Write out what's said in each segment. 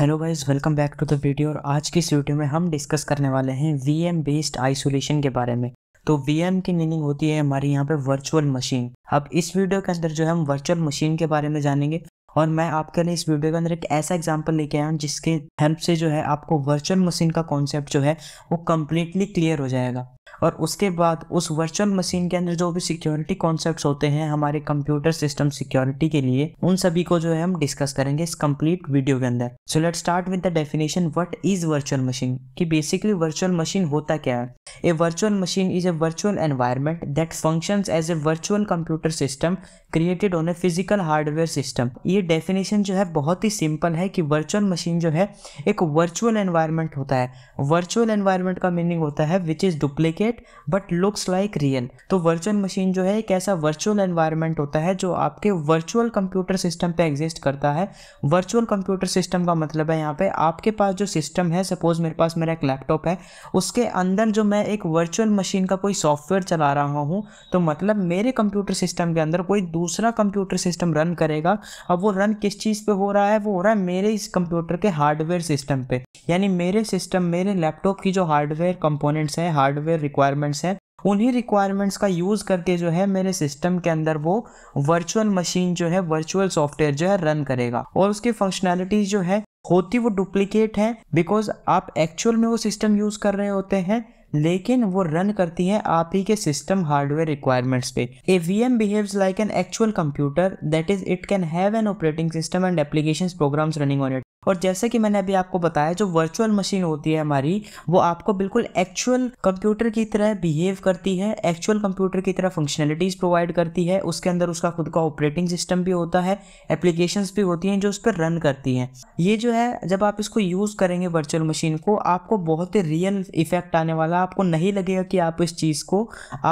hello guys welcome back to the video और आज की इस वीडियो में हम डिस्कस करने वाले हैं वीएम बेस्ड आइसोलेशन के बारे में तो वीएम की मीनिंग होती है हमारी यहाँ पे वर्चुअल मशीन अब इस वीडियो के अंदर जो है हम वर्चुअल मशीन के बारे में जानेंगे और मैं आपके लिए इस वीडियो के अंदर एक ऐसा एग्जाम्पल लेके आया हूँ जिसके हेल्प से जो है आपको वर्चुअल मशीन का कॉन्सेप्ट जो है वो कम्प्लीटली क्लियर हो जाएगा और उसके बाद उस वर्चुअल मशीन के अंदर जो भी सिक्योरिटी कॉन्सेप्ट्स होते हैं हमारे कंप्यूटर सिस्टम सिक्योरिटी के लिए उन सभी को जो है हम डिस्कस करेंगे इस कंप्लीट वीडियो के अंदर so let start with the definition what is virtual machine कि बेसिकली वर्चुअल मशीन होता क्या है a virtual machine is a virtual environment that function as a virtual computer system created on a physical hardware system ये definition जो है बहुत ही simple है कि वर्चुअल मशीन जो है एक वर्चुअल एनवायरनमेंट होता है वर्चुअल एनवायरनमेंट का मीनिंग होता है which is duplicate but looks like real तो वर्चुअल मशीन जो है एक ऐसा वर्चुअल एनवायरनमेंट होता है जो आपके वर्चुअल कंप्यूटर सिस्टम पे एग्जिस्ट करता है वर्चुअल कंप्यूटर सिस्टम का मतलब है यहाँ पे आपके पास जो सिस्टम है सपोज मेरे पास मेरा एक लैपटॉप है उसके अंदर जो मैं एक वर्चुअल मशीन का कोई सॉफ्टवेयर चला रहा हूँ तो मतलब मेरे कंप्यूटर सिस्टम के अंदर कोई दूसरा कंप्यूटर सिस्टम रन करेगा अब वो रन किस चीज़ पे हो रहा है वो हो रहा है मेरे इस कंप्यूटर के हार्डवेयर सिस्टम पे यानी मेरे सिस्टम मेरे लैपटॉप की जो हार्डवेयर कंपोनेंट्स हैं हार्डवेयर रिक्वायरमेंट्स हैं उन्हीं रिक्वायरमेंट्स का यूज़ करके जो है मेरे सिस्टम के अंदर वो वर्चुअल मशीन जो है वर्चुअल सॉफ्टवेयर जो है रन करेगा और उसकी फंक्शनैलिटीज जो है होती वो डुप्लीकेट है बिकॉज आप एक्चुअल में वो सिस्टम यूज़ कर रहे होते हैं लेकिन वो रन करती है आप ही के सिस्टम हार्डवेयर रिक्वायरमेंट्स पे a V M behave like an actual computer that is it can have an operating system and application programs running on it और जैसे कि मैंने अभी आपको बताया जो वर्चुअल मशीन होती है हमारी वो आपको बिल्कुल एक्चुअल कंप्यूटर की तरह बिहेव करती है एक्चुअल कंप्यूटर की तरह फंक्शनलिटीज़ प्रोवाइड करती है उसके अंदर उसका खुद का ऑपरेटिंग सिस्टम भी होता है एप्लीकेशन भी होती हैं जो उस पर रन करती हैं ये जो है जब आप इसको यूज़ करेंगे वर्चुअल मशीन को आपको बहुत ही रियल इफेक्ट आने वाला आपको नहीं लगेगा कि आप इस चीज़ को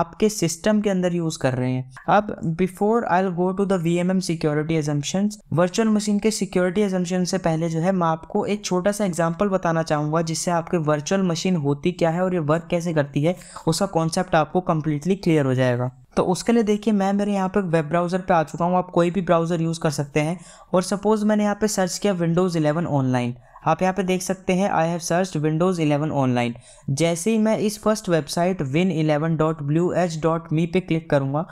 आपके सिस्टम के अंदर यूज़ कर रहे हैं अब before I go to the V M M security assumptions virtual machine के सिक्योरिटी एजम्पन से पहले जो है मैं आपको एक छोटा सा एग्जाम्पल बताना चाहूँगा जिससे आपके वर्चुअल मशीन होती क्या है और ये वर्क कैसे करती है उसका कॉन्सेप्ट आपको कम्प्लीटली क्लियर हो जाएगा तो उसके लिए देखिए मैं मेरे यहाँ पर वेब ब्राउज़र पे आ चुका हूँ आप कोई भी ब्राउज़र यूज़ कर सकते हैं और सपोज़ मैंने यहाँ पे सर्च किया विंडोज़ 11 ऑनलाइन आप यहाँ पे देख सकते हैं I have search Windows 11 online जैसे ही मैं इस first website win eleven dot blue H dot me पे क्लिक करूँगा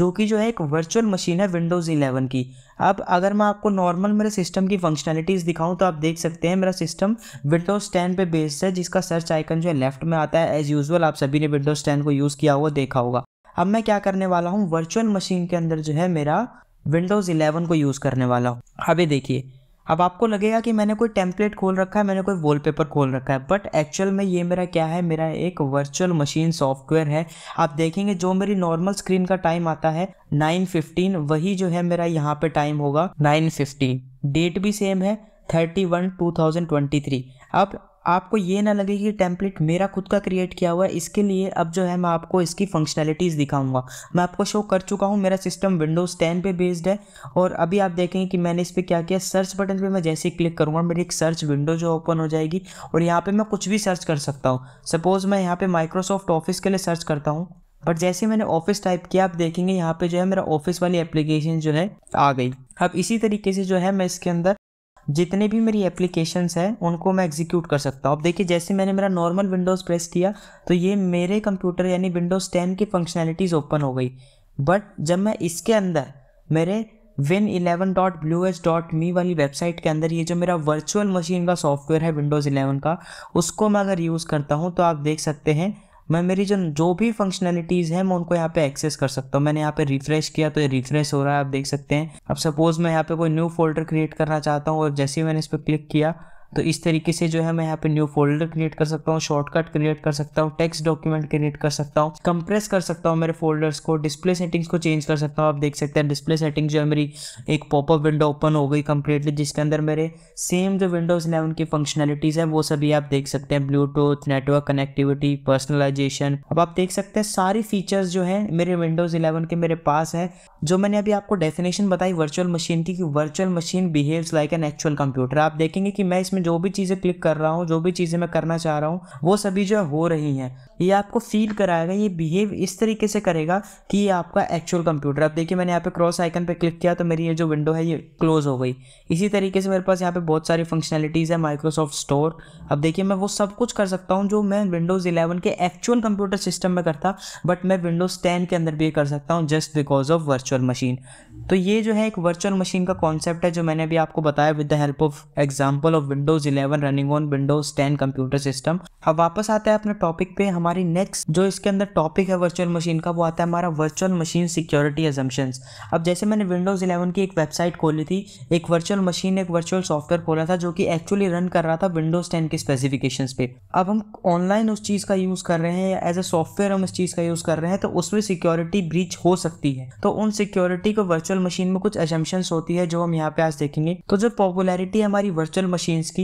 जो कि जो है एक वर्चुअल मशीन है विंडोज़ 11 की अब अगर मैं आपको नॉर्मल मेरे सिस्टम की फंक्शनैलिटीज़ दिखाऊं तो आप देख सकते हैं मेरा सिस्टम विंडोज़ टेन पे बेस्ड है जिसका सर्च आइकन जो है लेफ्ट में आता है एज़ यूजल आप सभी ने विंडोज़ टेन को यूज़ किया हुआ देखा होगा अब मैं क्या करने वाला हूँ वर्चुअल मशीन के अंदर जो है मेरा विंडोज़ इलेवन को यूज़ करने वाला हूँ अभी देखिए अब आपको लगेगा कि मैंने कोई टेम्पलेट खोल रखा है मैंने कोई वॉलपेपर खोल रखा है बट एक्चुअल में ये मेरा क्या है मेरा एक वर्चुअल मशीन सॉफ्टवेयर है आप देखेंगे जो मेरी नॉर्मल स्क्रीन का टाइम आता है 9:15 वही जो है मेरा यहाँ पे टाइम होगा 9:15 डेट भी सेम है 31 2023 अब आपको ये ना लगे कि टेम्पलेट मेरा खुद का क्रिएट किया हुआ है इसके लिए अब जो है मैं आपको इसकी फंक्शनैलिटीज़ दिखाऊंगा मैं आपको शो कर चुका हूँ मेरा सिस्टम विंडोज़ टेन पे बेस्ड है और अभी आप देखेंगे कि मैंने इस पर क्या किया सर्च बटन पे मैं जैसे ही क्लिक करूँगा मेरी एक सर्च विंडो जो ओपन हो जाएगी और यहाँ पर मैं कुछ भी सर्च कर सकता हूँ सपोज़ मैं यहाँ पर माइक्रोसॉफ्ट ऑफिस के लिए सर्च करता हूँ बट जैसे मैंने ऑफिस टाइप किया आप देखेंगे यहाँ पर जो है मेरा ऑफिस वाली एप्लीकेशन जो है आ गई अब इसी तरीके से जो है मैं इसके अंदर जितने भी मेरी एप्लीकेशंस हैं उनको मैं एग्जीक्यूट कर सकता हूँ अब देखिए जैसे मैंने मेरा नॉर्मल विंडोज़ प्रेस किया तो ये मेरे कंप्यूटर यानी विंडोज़ टेन की फंक्शनैलिटीज़ ओपन हो गई बट जब मैं इसके अंदर मेरे win eleven dot blue H dot me वाली वेबसाइट के अंदर ये जो मेरा वर्चुअल मशीन का सॉफ्टवेयर है विंडोज़ इलेवन का उसको मैं अगर यूज़ करता हूँ तो आप देख सकते हैं मैं मेरी जो जो भी फंक्शनलिटीज़ हैं मैं उनको यहाँ पे एक्सेस कर सकता हूँ मैंने यहाँ पे रिफ्रेश किया तो ये रिफ्रेश हो रहा है आप देख सकते हैं अब सपोज़ मैं यहाँ पे कोई न्यू फोल्डर क्रिएट करना चाहता हूँ और जैसे ही मैंने इस पर क्लिक किया तो इस तरीके से जो है मैं यहाँ पे न्यू फोल्डर क्रिएट कर सकता हूँ शॉर्टकट क्रिएट कर सकता हूँ टेक्स्ट डॉक्यूमेंट क्रिएट कर सकता हूँ कंप्रेस कर सकता हूँ मेरे फोल्डर्स को डिस्प्ले सेटिंग्स को चेंज कर सकता हूँ आप देख सकते हैं डिस्प्ले सेटिंग जो है मेरी एक पॉपअप विंडो ओपन हो गई कंप्लीटली जिसके अंदर मेरे सेम जो विंडोज़ इलेवन की फंक्शनलिटीज़ है वो सभी आप देख सकते हैं ब्लूटूथ नेटवर्क कनेक्टिविटी पर्सनलाइजेशन अब आप देख सकते हैं सारी फीचर्स जो है मेरे विंडोज़ इलेवन के मेरे पास है जो मैंने अभी आपको डेफिनेशन बताई वर्चुअल मशीन की virtual machine behave like an actual computer आप देखेंगे कि मैं इसमें जो भी चीज़ें क्लिक कर रहा हूँ जो भी चीज़ें मैं करना चाह रहा हूँ वो सभी जो है हो रही हैं ये आपको फील कराएगा ये बिहेव इस तरीके से करेगा कि ये आपका एक्चुअल कंप्यूटर अब देखिए मैंने यहाँ पे क्रॉस आइकन पे क्लिक किया तो मेरी ये जो विंडो है ये क्लोज़ हो गई इसी तरीके से मेरे पास यहाँ पे बहुत सारी फंक्शनलिटीज़ है माइक्रोसॉफ्ट स्टोर अब देखिए मैं वो सब कुछ कर सकता हूँ जो मैं विंडोज़ इलेवन के एक्चुअल कंप्यूटर सिस्टम में करता बट मैं विंडोज़ टेन के अंदर भी कर सकता हूँ just because of virtual machine तो ये जो है एक वर्चुअल मशीन का कॉन्सेप्ट है जो मैंने अभी आपको बताया with the help of example of Windows Windows 11 running on Windows 10 computer system अब वापस आते हैं अपने टॉपिक पे हमारी नेक्स्ट जो इसके अंदर टॉपिक है वर्चुअल मशीन का वो आता है हमारा वर्चुअल मशीन सिक्योरिटी एजम्पन अब जैसे मैंने विंडोज़ इलेवन की एक वेबसाइट खोली थी एक वर्चुअल मशीन एक वर्चुअल सॉफ्टवेयर खोला था जो कि एक्चुअली रन कर रहा था विंडोज़ टेन के स्पेसिफिकेशन पे अब हम ऑनलाइन उस चीज़ का यूज़ कर रहे हैं या एज ए सॉफ्टवेयर हम इस चीज़ का यूज़ कर रहे हैं तो उसमें सिक्योरिटी ब्रीच हो सकती है तो उन सिक्योरिटी को वर्चुअल मशीन में कुछ एजम्पन्स होती है जो हम यहाँ पे आज देखेंगे तो जो पॉपुलैरिटी है हमारी वर्चुअल मशीन्स की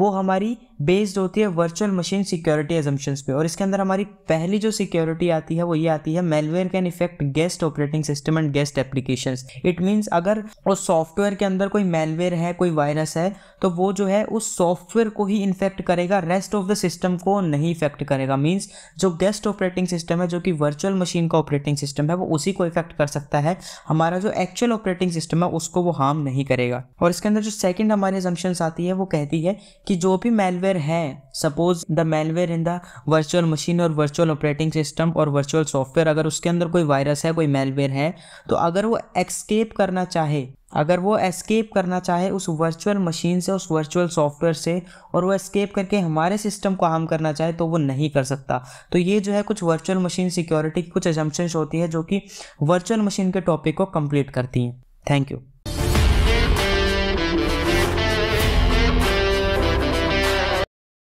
वो हमारी बेस्ड होती है वर्चुअल मशीन सिक्योरिटी एजम्पन्स पे और इसके अंदर हमारी पहली जो सिक्योरिटी आती है वो ये आती है malware can affect guest operating system and guest application it means अगर उस सॉफ्टवेयर के अंदर कोई मेलवेयर है कोई वायरस है तो वो जो है उस सॉफ्टवेयर को ही इन्फेक्ट करेगा रेस्ट ऑफ द सिस्टम को नहीं इफेक्ट करेगा मीन्स जो गेस्ट ऑपरेटिंग सिस्टम है जो कि वर्चुअल मशीन का ऑपरेटिंग सिस्टम है वो उसी को इफेक्ट कर सकता है हमारा जो एक्चुअल ऑपरेटिंग सिस्टम है उसको वो हार्म नहीं करेगा और इसके अंदर जो सेकेंड हमारे एजम्पन्स आती है वो कहती है कि जो भी मेलवेयर है suppose the malware in the virtual machine और वर्चुअल ऑपरेटिंग सिस्टम और वर्चुअल सॉफ्टवेयर अगर उसके अंदर कोई वायरस है कोई मेलवेयर है तो अगर वो एक्सकेप करना चाहे अगर वो एस्केप करना चाहे उस वर्चुअल मशीन से उस वर्चुअल सॉफ्टवेयर से और वो एस्केप करके हमारे सिस्टम को हार्म करना चाहे तो वो नहीं कर सकता तो ये जो है कुछ वर्चुअल मशीन सिक्योरिटी की कुछ एजम्पन्स होती है जो कि वर्चुअल मशीन के टॉपिक को कंप्लीट करती हैं थैंक यू